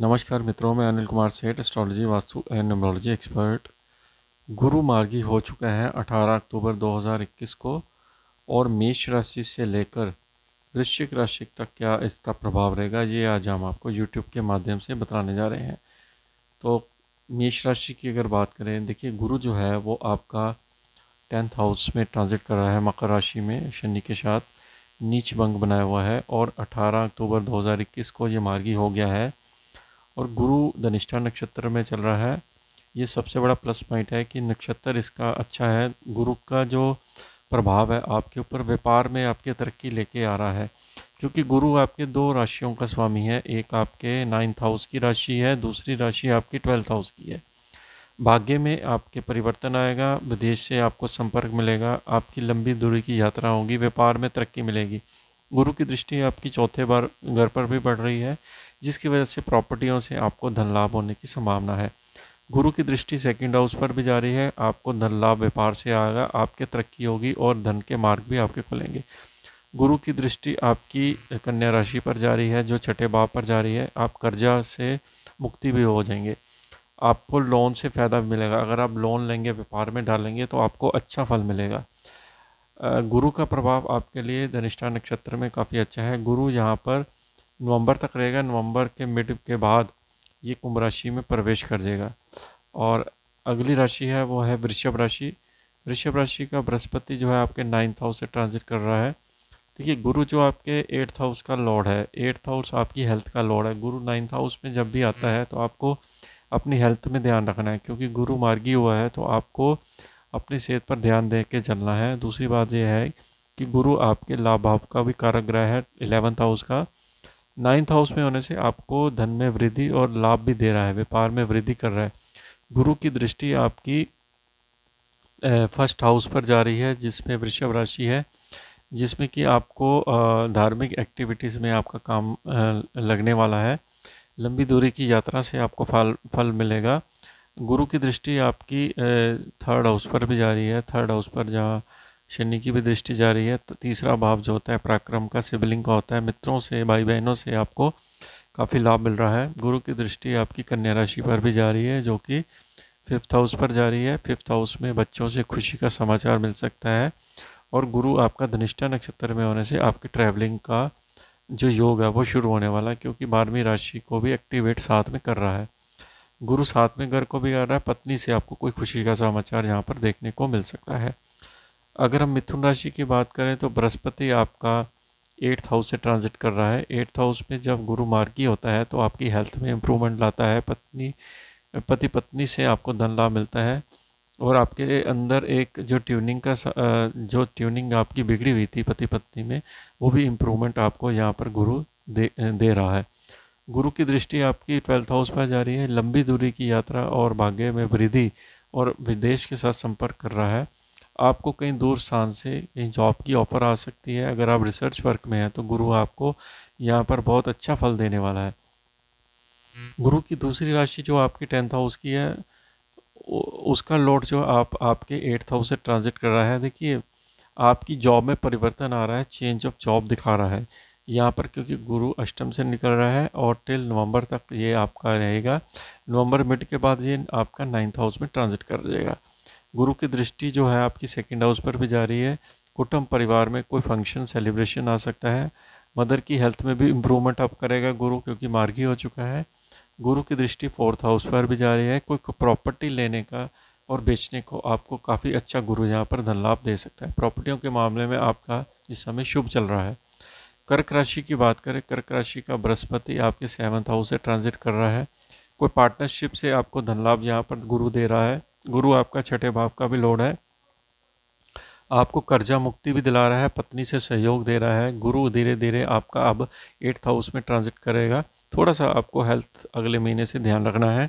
नमस्कार मित्रों मैं Anil Kumar Seth astrology vastu and numerology expert गुरु मार्गी हो चुका है 18 अक्टूबर 2021 को और मेष राशि से लेकर वृश्चिक राशि तक क्या इसका प्रभाव रहेगा ये आज हम आपको यूट्यूब के माध्यम से बताने जा रहे हैं तो मेष राशि की अगर बात करें देखिए गुरु जो है वो आपका टेंथ हाउस में ट्रांजिट कर रहा है मकर राशि में शनि के साथ नीच बंग बनाया हुआ है और 18 अक्टूबर 2021 को ये मार्गी हो गया है और गुरु धनिष्ठा नक्षत्र में चल रहा है ये सबसे बड़ा प्लस पॉइंट है कि नक्षत्र इसका अच्छा है गुरु का जो प्रभाव है आपके ऊपर व्यापार में आपके तरक्की लेके आ रहा है क्योंकि गुरु आपके दो राशियों का स्वामी है एक आपके नाइन्थ हाउस की राशि है दूसरी राशि आपकी ट्वेल्थ हाउस की है भाग्य में आपके परिवर्तन आएगा विदेश से आपको संपर्क मिलेगा आपकी लंबी दूरी की यात्रा होगी व्यापार में तरक्की मिलेगी गुरु की दृष्टि आपकी चौथे बार घर पर भी पड़ रही है जिसकी वजह से प्रॉपर्टियों से आपको धन लाभ होने की संभावना है गुरु की दृष्टि सेकंड हाउस पर भी जारी है आपको धन लाभ व्यापार से आएगा आपके तरक्की होगी और धन के मार्ग भी आपके खुलेंगे गुरु की दृष्टि आपकी कन्या राशि पर जारी है जो छठे भाव पर जा रही है आप कर्जा से मुक्ति भी हो जाएंगे आपको लोन से फ़ायदा मिलेगा अगर आप लोन लेंगे व्यापार में डालेंगे तो आपको अच्छा फल मिलेगा गुरु का प्रभाव आपके लिए धनिष्ठा नक्षत्र में काफ़ी अच्छा है गुरु यहाँ पर नवंबर तक रहेगा नवंबर के मिड के बाद ये कुंभ राशि में प्रवेश कर जाएगा और अगली राशि है वो है वृषभ राशि वृषभ राशि का बृहस्पति जो है आपके नाइन्थ हाउस से ट्रांजिट कर रहा है देखिए गुरु जो आपके एट्थ हाउस का लॉर्ड है एट्थ हाउस आपकी हेल्थ का लॉर्ड है गुरु नाइन्थ हाउस में जब भी आता है तो आपको अपनी हेल्थ में ध्यान रखना है क्योंकि गुरु मार्गी हुआ है तो आपको अपनी सेहत पर ध्यान दे के चलना है दूसरी बात यह है कि गुरु आपके लाभ भाव का भी कारक ग्रह है इलेवंथ हाउस का नाइन्थ हाउस में होने से आपको धन में वृद्धि और लाभ भी दे रहा है व्यापार में वृद्धि कर रहा है गुरु की दृष्टि आपकी फर्स्ट हाउस पर जा रही है जिसमें वृषभ राशि है जिसमें कि आपको धार्मिक एक्टिविटीज़ में आपका काम लगने वाला है लंबी दूरी की यात्रा से आपको फल फल मिलेगा गुरु की दृष्टि आपकी थर्ड हाउस पर भी जा रही है थर्ड हाउस पर जहाँ शनि की भी दृष्टि जा रही है तो तीसरा भाव जो होता है पराक्रम का शिवलिंग का होता है मित्रों से भाई बहनों से आपको काफ़ी लाभ मिल रहा है गुरु की दृष्टि आपकी कन्या राशि पर भी जा रही है जो कि फिफ्थ हाउस पर जा रही है फिफ्थ हाउस में बच्चों से खुशी का समाचार मिल सकता है और गुरु आपका धनिष्ठा नक्षत्र में होने से आपकी ट्रैवलिंग का जो योग है वो शुरू होने वाला है क्योंकि बारहवीं राशि को भी एक्टिवेट साथ में कर रहा है गुरु साथ में घर को भी आ रहा है पत्नी से आपको कोई खुशी का समाचार यहाँ पर देखने को मिल सकता है अगर हम मिथुन राशि की बात करें तो बृहस्पति आपका एट्थ हाउस से ट्रांजिट कर रहा है एट्थ हाउस में जब गुरु मार्गी होता है तो आपकी हेल्थ में इम्प्रूवमेंट लाता है पत्नी पति पत्नी से आपको धन लाभ मिलता है और आपके अंदर एक जो ट्यूनिंग का जो ट्यूनिंग आपकी बिगड़ी हुई थी पति पत्नी में वो भी इम्प्रूवमेंट आपको यहाँ पर गुरु दे दे रहा है गुरु की दृष्टि आपकी ट्वेल्थ हाउस पर जा रही है लंबी दूरी की यात्रा और भाग्य में वृद्धि और विदेश के साथ संपर्क कर रहा है आपको कहीं दूर स्थान से कहीं जॉब की ऑफ़र आ सकती है अगर आप रिसर्च वर्क में हैं तो गुरु आपको यहाँ पर बहुत अच्छा फल देने वाला है गुरु की दूसरी राशि जो आपकी टेंथ हाउस की है उसका लोड जो आप आपके एट्थ हाउस से ट्रांजिट कर रहा है देखिए आपकी जॉब में परिवर्तन आ रहा है चेंज ऑफ जॉब दिखा रहा है यहाँ पर क्योंकि गुरु अष्टम से निकल रहा है और टिल नवंबर तक ये आपका रहेगा नवंबर मिड के बाद ये आपका नाइन्थ हाउस में ट्रांजिट कर जाएगा गुरु की दृष्टि जो है आपकी सेकंड हाउस पर भी जा रही है कुटुंब परिवार में कोई फंक्शन सेलिब्रेशन आ सकता है मदर की हेल्थ में भी इम्प्रूवमेंट आप करेगा गुरु क्योंकि मार्गी हो चुका है गुरु की दृष्टि फोर्थ हाउस पर भी जा रही है कोई प्रॉपर्टी लेने का और बेचने को आपको काफ़ी अच्छा गुरु यहाँ पर धन लाभ दे सकता है प्रॉपर्टियों के मामले में आपका इस समय शुभ चल रहा है कर्क राशि की बात करें कर्क राशि का बृहस्पति आपके सेवन्थ हाउस से ट्रांजिट कर रहा है कोई पार्टनरशिप से आपको धन लाभ यहाँ पर गुरु दे रहा है गुरु आपका छठे भाव का भी लोड है आपको कर्जा मुक्ति भी दिला रहा है पत्नी से सहयोग दे रहा है गुरु धीरे धीरे आपका अब एट्थ हाउस में ट्रांजिट करेगा थोड़ा सा आपको हेल्थ अगले महीने से ध्यान रखना है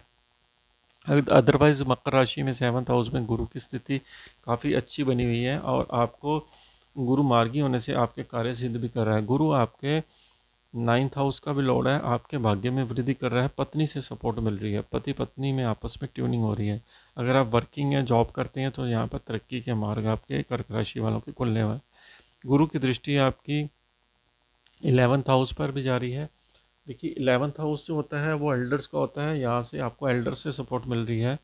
अदरवाइज़ मकर राशि में सेवन्थ हाउस में गुरु की स्थिति काफ़ी अच्छी बनी हुई है और आपको गुरु मार्गी होने से आपके कार्य सिद्ध भी कर रहा है गुरु आपके नाइन्थ हाउस का भी लॉर्ड है आपके भाग्य में वृद्धि कर रहा है पत्नी से सपोर्ट मिल रही है पति पत्नी में आपस में ट्यूनिंग हो रही है अगर आप वर्किंग या जॉब करते हैं तो यहाँ पर तरक्की के मार्ग आपके कर्क राशि वालों के खुलने वाले गुरु की दृष्टि आपकी इलेवंथ हाउस पर भी जारी है देखिए इलेवंथ हाउस जो होता है वो एल्डर्स का होता है यहाँ से आपको एल्डर्स से सपोर्ट मिल रही है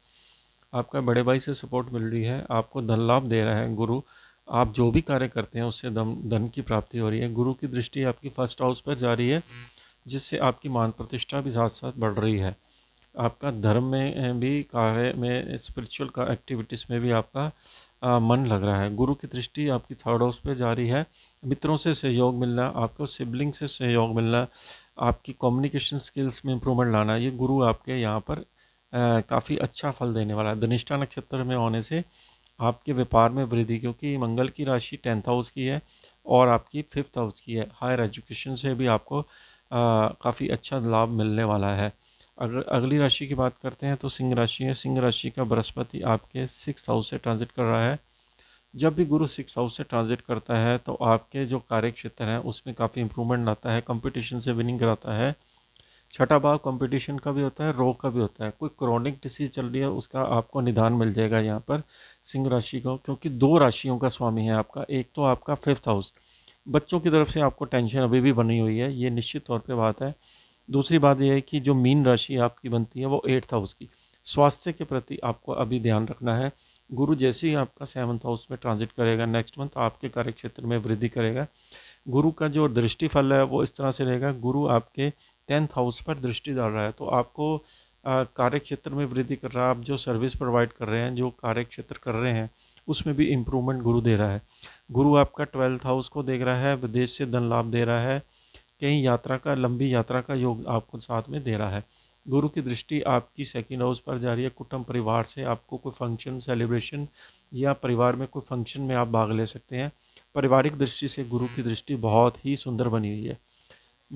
आपका बड़े भाई से सपोर्ट मिल रही है आपको धन लाभ दे रहा है गुरु आप जो भी कार्य करते हैं उससे धन धन की प्राप्ति हो रही है गुरु की दृष्टि आपकी फर्स्ट हाउस पर जा रही है जिससे आपकी मान प्रतिष्ठा भी साथ साथ बढ़ रही है आपका धर्म में भी कार्य में स्पिरिचुअल का एक्टिविटीज़ में भी आपका आ, मन लग रहा है गुरु की दृष्टि आपकी थर्ड हाउस जा जारी है मित्रों से सहयोग मिलना आपको सिबलिंग से सहयोग मिलना आपकी कम्युनिकेशन स्किल्स में इम्प्रूवमेंट लाना ये गुरु आपके यहाँ पर काफ़ी अच्छा फल देने वाला है धनिष्ठा नक्षत्र में होने से आपके व्यापार में वृद्धि क्योंकि मंगल की राशि टेंथ हाउस की है और आपकी फिफ्थ हाउस की है हायर एजुकेशन से भी आपको काफ़ी अच्छा लाभ मिलने वाला है अगर अगली राशि की बात करते हैं तो सिंह राशि है सिंह राशि का बृहस्पति आपके सिक्स हाउस से ट्रांजिट कर रहा है जब भी गुरु सिक्स हाउस से ट्रांजिट करता है तो आपके जो कार्य क्षेत्र हैं उसमें काफ़ी इंप्रूवमेंट लाता है कंपटीशन से विनिंग कराता है छठा भाव कंपटीशन का भी होता है रोग का भी होता है कोई क्रॉनिक डिसीज चल रही है उसका आपको निदान मिल जाएगा यहाँ पर सिंह राशि को क्योंकि दो राशियों का स्वामी है आपका एक तो आपका फिफ्थ हाउस बच्चों की तरफ से आपको टेंशन अभी भी बनी हुई है ये निश्चित तौर पर बात है दूसरी बात यह है कि जो मीन राशि आपकी बनती है वो एट्थ हाउस की स्वास्थ्य के प्रति आपको अभी ध्यान रखना है गुरु जैसे ही आपका सेवन्थ हाउस में ट्रांजिट करेगा नेक्स्ट मंथ आपके कार्य क्षेत्र में वृद्धि करेगा गुरु का जो दृष्टिफल है वो इस तरह से रहेगा गुरु आपके टेंथ हाउस पर दृष्टि डाल रहा है तो आपको कार्य क्षेत्र में वृद्धि कर रहा है आप जो सर्विस प्रोवाइड कर रहे हैं जो कार्य क्षेत्र कर रहे हैं उसमें भी इम्प्रूवमेंट गुरु दे रहा है गुरु आपका ट्वेल्थ हाउस को देख रहा है विदेश से धन लाभ दे रहा है कहीं यात्रा का लंबी यात्रा का योग आपको साथ में दे रहा है गुरु की दृष्टि आपकी सेकेंड हाउस पर जा रही है कुटुंब परिवार से आपको कोई फंक्शन सेलिब्रेशन या परिवार में कोई फंक्शन में आप भाग ले सकते हैं पारिवारिक दृष्टि से गुरु की दृष्टि बहुत ही सुंदर बनी हुई है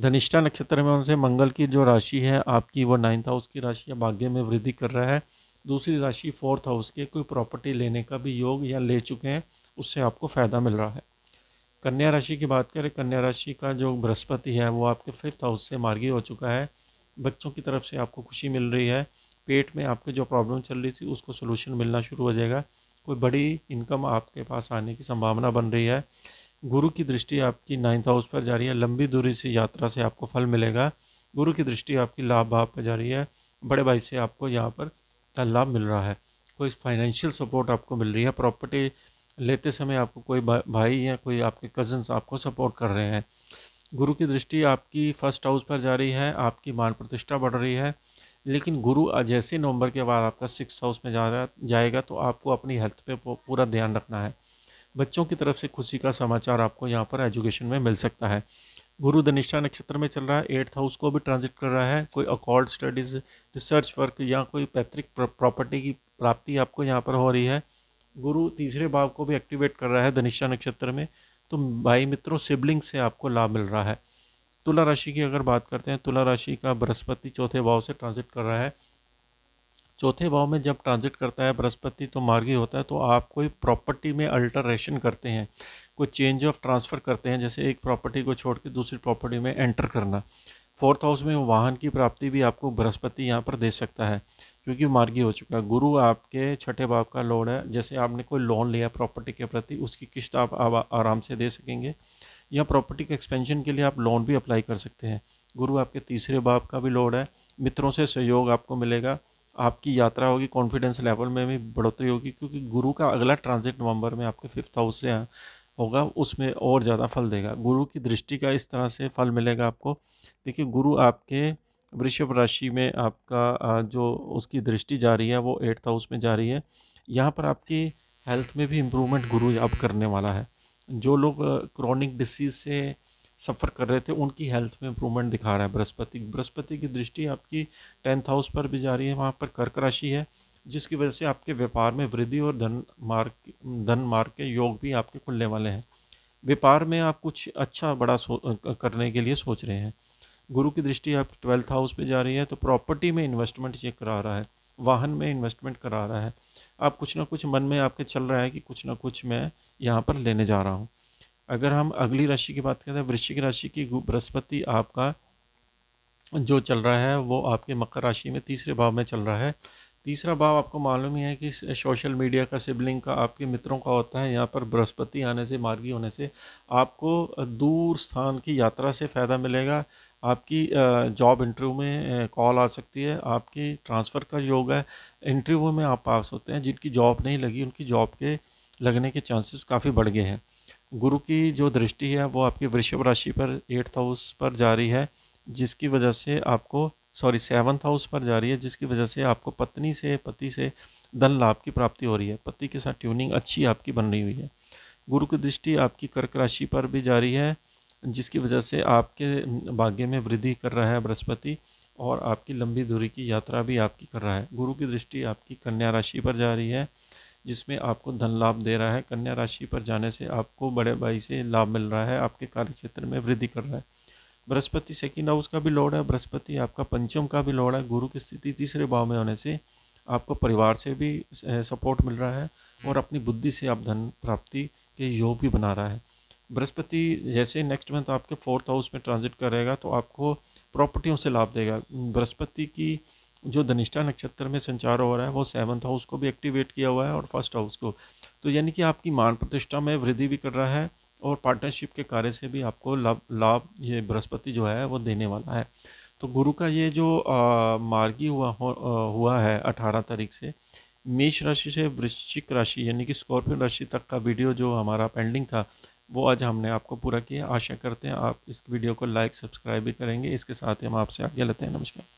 धनिष्ठा नक्षत्र में उनसे मंगल की जो राशि है आपकी वो नाइन्थ हाउस की राशि या भाग्य में वृद्धि कर रहा है दूसरी राशि फोर्थ हाउस के कोई प्रॉपर्टी लेने का भी योग या ले चुके हैं उससे आपको फ़ायदा मिल रहा है कन्या राशि की बात करें कन्या राशि का जो बृहस्पति है वो आपके फिफ्थ हाउस से मार्गी हो चुका है बच्चों की तरफ से आपको खुशी मिल रही है पेट में आपके जो प्रॉब्लम चल रही थी उसको सोल्यूशन मिलना शुरू हो जाएगा कोई बड़ी इनकम आपके पास आने की संभावना बन रही है गुरु की दृष्टि आपकी नाइन्थ हाउस पर जा रही है लंबी दूरी से यात्रा से आपको फल मिलेगा गुरु की दृष्टि आपकी लाभ भाव पर जा रही है बड़े भाई से आपको यहाँ पर लाभ मिल रहा है कोई फाइनेंशियल सपोर्ट आपको मिल रही है प्रॉपर्टी लेते समय आपको कोई भाई या कोई आपके कजन्स आपको सपोर्ट कर रहे हैं गुरु की दृष्टि आपकी फर्स्ट हाउस पर जा रही है आपकी मान प्रतिष्ठा बढ़ रही है लेकिन गुरु जैसे नवंबर के बाद आपका सिक्स हाउस में जा रहा जाएगा तो आपको अपनी हेल्थ पे पूरा ध्यान रखना है बच्चों की तरफ से खुशी का समाचार आपको यहाँ पर एजुकेशन में मिल सकता है गुरु धनिष्ठा नक्षत्र में चल रहा है एट्थ हाउस को भी ट्रांजिट कर रहा है कोई अकॉर्ड स्टडीज़ रिसर्च वर्क या कोई पैतृक प्रॉपर्टी की प्राप्ति आपको यहाँ पर हो रही है गुरु तीसरे भाव को भी एक्टिवेट कर रहा है धनिष्ठा नक्षत्र में तो भाई मित्रों सिबलिंग से आपको लाभ मिल रहा है तुला राशि की अगर बात करते हैं तुला राशि का बृहस्पति चौथे भाव से ट्रांजिट कर रहा है चौथे भाव में जब ट्रांजिट करता है बृहस्पति तो मार्गी होता है तो आप कोई प्रॉपर्टी में अल्टरेशन करते हैं कोई चेंज ऑफ ट्रांसफ़र करते हैं जैसे एक प्रॉपर्टी को छोड़ के दूसरी प्रॉपर्टी में एंटर करना फोर्थ हाउस में वाहन की प्राप्ति भी आपको बृहस्पति यहाँ पर दे सकता है क्योंकि मार्गी हो चुका है गुरु आपके छठे भाव का लोड है जैसे आपने कोई लोन लिया प्रॉपर्टी के प्रति उसकी किस्त आप आराम से दे सकेंगे या प्रॉपर्टी के एक्सपेंशन के लिए आप लोन भी अप्लाई कर सकते हैं गुरु आपके तीसरे भाव का भी लोड है मित्रों से सहयोग आपको मिलेगा आपकी यात्रा होगी कॉन्फिडेंस लेवल में भी बढ़ोतरी होगी क्योंकि गुरु का अगला ट्रांजिट नवंबर में आपके फिफ्थ हाउस से होगा उसमें और ज़्यादा फल देगा गुरु की दृष्टि का इस तरह से फल मिलेगा आपको देखिए गुरु आपके वृषभ राशि में आपका जो उसकी दृष्टि जा रही है वो एट्थ हाउस में जा रही है यहाँ पर आपकी हेल्थ में भी इम्प्रूवमेंट गुरु अब करने वाला है जो लोग क्रॉनिक डिसीज़ से सफ़र कर रहे थे उनकी हेल्थ में इम्प्रूवमेंट दिखा रहा है बृहस्पति बृहस्पति की दृष्टि आपकी टेंथ हाउस पर भी जा रही है वहाँ पर कर्क राशि है जिसकी वजह से आपके व्यापार में वृद्धि और धन मार्ग धन मार्ग के योग भी आपके खुलने वाले हैं व्यापार में आप कुछ अच्छा बड़ा करने के लिए सोच रहे हैं गुरु की दृष्टि आप ट्वेल्थ हाउस पे जा रही है तो प्रॉपर्टी में इन्वेस्टमेंट चेक करा रहा है वाहन में इन्वेस्टमेंट करा रहा है आप कुछ ना कुछ मन में आपके चल रहा है कि कुछ ना कुछ मैं यहाँ पर लेने जा रहा हूँ अगर हम अगली राशि की बात करें तो वृश्चिक राशि की बृहस्पति आपका जो चल रहा है वो आपके मकर राशि में तीसरे भाव में चल रहा है तीसरा भाव आपको मालूम ही है कि सोशल मीडिया का सिबलिंग का आपके मित्रों का होता है यहाँ पर बृहस्पति आने से मार्गी होने से आपको दूर स्थान की यात्रा से फ़ायदा मिलेगा आपकी जॉब इंटरव्यू में कॉल आ सकती है आपकी ट्रांसफ़र का योग है इंटरव्यू में आप पास होते हैं जिनकी जॉब नहीं लगी उनकी जॉब के लगने के चांसेस काफ़ी बढ़ गए हैं गुरु की जो दृष्टि है वो आपकी वृषभ राशि पर एट्थ हाउस पर जारी है जिसकी वजह से आपको सॉरी सेवन्थ हाउस पर जा रही है जिसकी वजह से आपको पत्नी से पति से धन लाभ की प्राप्ति हो रही है पति के साथ ट्यूनिंग अच्छी आपकी बन रही हुई है गुरु की दृष्टि आपकी कर्क राशि पर भी जारी है जिसकी वजह से आपके भाग्य में वृद्धि कर रहा है बृहस्पति और आपकी लंबी दूरी की यात्रा भी आपकी कर रहा है गुरु की दृष्टि आपकी कन्या राशि पर जा रही है जिसमें आपको धन लाभ दे रहा है कन्या राशि पर जाने से आपको बड़े भाई से लाभ मिल रहा है आपके कार्यक्षेत्र में वृद्धि कर रहा है बृहस्पति सेकेंड हाउस का भी लॉर्ड है बृहस्पति आपका पंचम का भी लॉर्ड है गुरु की स्थिति तीसरे भाव में होने से आपको परिवार से भी सपोर्ट मिल रहा है और अपनी बुद्धि से आप धन प्राप्ति के योग भी बना रहा है बृहस्पति जैसे नेक्स्ट मंथ आपके फोर्थ हाउस में ट्रांजिट करेगा तो आपको प्रॉपर्टियों से लाभ देगा बृहस्पति की जो धनिष्ठा नक्षत्र में संचार हो रहा है वो सेवन्थ हाउस को भी एक्टिवेट किया हुआ है और फर्स्ट हाउस को तो यानी कि आपकी मान प्रतिष्ठा में वृद्धि भी कर रहा है और पार्टनरशिप के कार्य से भी आपको लाभ लाभ ये बृहस्पति जो है वो देने वाला है तो गुरु का ये जो मार्गी हुआ हो, आ, हुआ है अठारह तारीख से मेष राशि से वृश्चिक राशि यानी कि स्कॉर्पियो राशि तक का वीडियो जो हमारा पेंडिंग था वो आज हमने आपको पूरा किया आशा करते हैं आप इस वीडियो को लाइक सब्सक्राइब भी करेंगे इसके साथ ही हम आपसे आगे लेते हैं नमस्कार